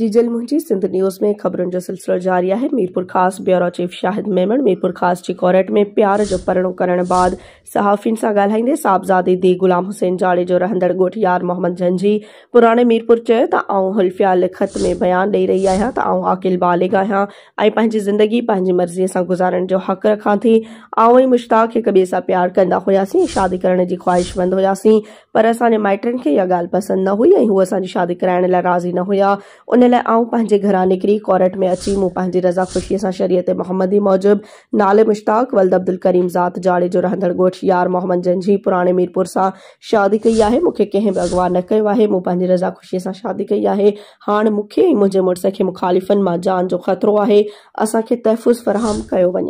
जी जल मुंजी सिंध न्यूज़ में खबरों जो सिलसिलो जारी है मीरपुर खास ब्यूरो चीफ शाहिद मेमण मीरपुर खास जी में प्यार जो परणो करण बाद सहाफ़िन से ॻाल्हाईंदे साहबज़ादी दी ग़ुलाम हुसैन जाड़े जो रहंदड़ ॻोठ यार मोहम्मद झंझी पुराने मीरपुर चयो त हुल्फिया लिखत में बयान दे रही आहियां त आउं आकिल बालिग आहियां ऐं ज़िंदगी पंहिंजी मर्जी से गुज़ारण जो हक़ रखा थी आउ ही मुश्ताक़ एक ॿिए सां प्यार कन्दा हुआसीं शादी करण जी ख़्वाहिशमंद हुआसीं पर असांजे माइटनि के इहा गाल पसंद न हुई ऐं शादी कराने लाइ राज़ी न हुआ उन लाइ घर पंहिंजे घरां में अची मूं पंहिंजी रज़ा खुशी से शरीयत मोहम्मदी मौजिब नाले मुश्ताक वल्द अब्दुल करीम ज़ात जाड़े जो रहंदड़ गोठ यार मोहम्मद जंजी पुराने मीरपुर से शादी कई है मुख्य कें भी अगवा न किया है मूं पंहिंजी रज़ा खुशी से शादी कई है हाँ मुख्य मुझे मुड़स के मुखालिफन में जान जो ख़तरो असा के तहफ़ुज़ फ़राहम किया वे